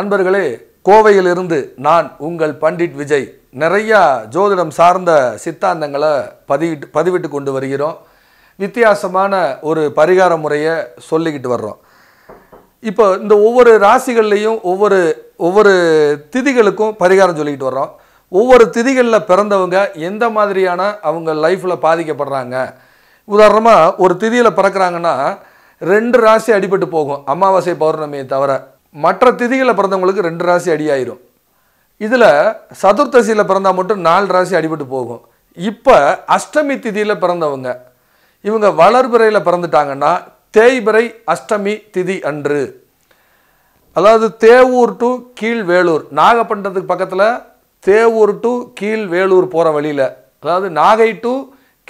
அன்பர்களே கோவையிலிருந்து நான் உங்கள் பண்டிட் விஜய் நிறையா ஜோதிடம் சார்ந்த சித்தாந்தங்களை பதிவிட்டு பதிவிட்டு கொண்டு வருகிறோம் வித்தியாசமான ஒரு பரிகார முறையை சொல்லிக்கிட்டு வர்றோம் இப்போ இந்த ஒவ்வொரு ராசிகள்லேயும் ஒவ்வொரு ஒவ்வொரு திதிகளுக்கும் பரிகாரம் சொல்லிக்கிட்டு வர்றோம் ஒவ்வொரு திதிகளில் பிறந்தவங்க எந்த மாதிரியான அவங்க லைஃப்பில் பாதிக்கப்படுறாங்க உதாரணமாக ஒரு திதியில் பிறக்கிறாங்கன்னா ரெண்டு ராசி அடிபட்டு போகும் அமாவாசை பௌர்ணமியை தவிர மற்ற திதிகளில் பிறந்தவங்களுக்கு ரெண்டு ராசி அடியாயிரும் இதில் சதுர்த்தசியில் பிறந்தால் மட்டும் நாலு ராசி அடிபட்டு போகும் இப்போ அஷ்டமி திதியில் பிறந்தவங்க இவங்க வளர்பிறையில் பிறந்துட்டாங்கன்னா தேய்பிறை அஷ்டமி திதி அன்று அதாவது தேவூர் டு கீழ்வேலூர் நாகப்பட்டினத்துக்கு பக்கத்தில் தேவூர் டு கீழ்வேலூர் போகிற வழியில் அதாவது நாகை டு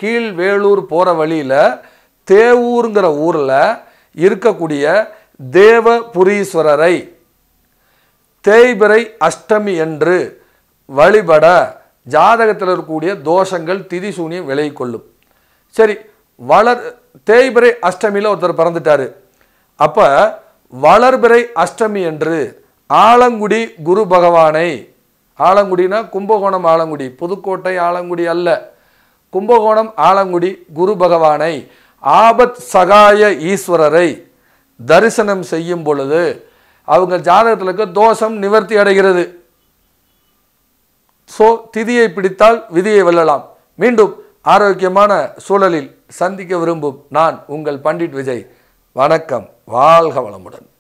கீழ்வேலூர் போகிற வழியில் தேவூருங்கிற ஊரில் இருக்கக்கூடிய தேவபுரீஸ்வரரை தேய்பிரை அஷ்டமி என்று வழிபட ஜாதகத்தில் இருக்கக்கூடிய தோஷங்கள் திதி சூனியம் விலை கொள்ளும் சரி வளர் தேய்பிரை அஷ்டமியில் ஒருத்தர் பிறந்துட்டார் அப்போ வளர்பிறை அஷ்டமி என்று ஆலங்குடி குரு பகவானை ஆலங்குடினா கும்பகோணம் ஆலங்குடி புதுக்கோட்டை ஆலங்குடி அல்ல கும்பகோணம் ஆலங்குடி குரு பகவானை ஆபத் சகாய ஈஸ்வரரை தரிசனம் செய்யும் பொழுது அவங்க ஜாதகத்திலிருக்க தோஷம் நிவர்த்தி அடைகிறது ஸோ திதியை பிடித்தால் விதியை வெல்லலாம் மீண்டும் ஆரோக்கியமான சூழலில் சந்திக்க விரும்பும் நான் உங்கள் பண்டிட் விஜய் வணக்கம் வாழ்க வளமுடன்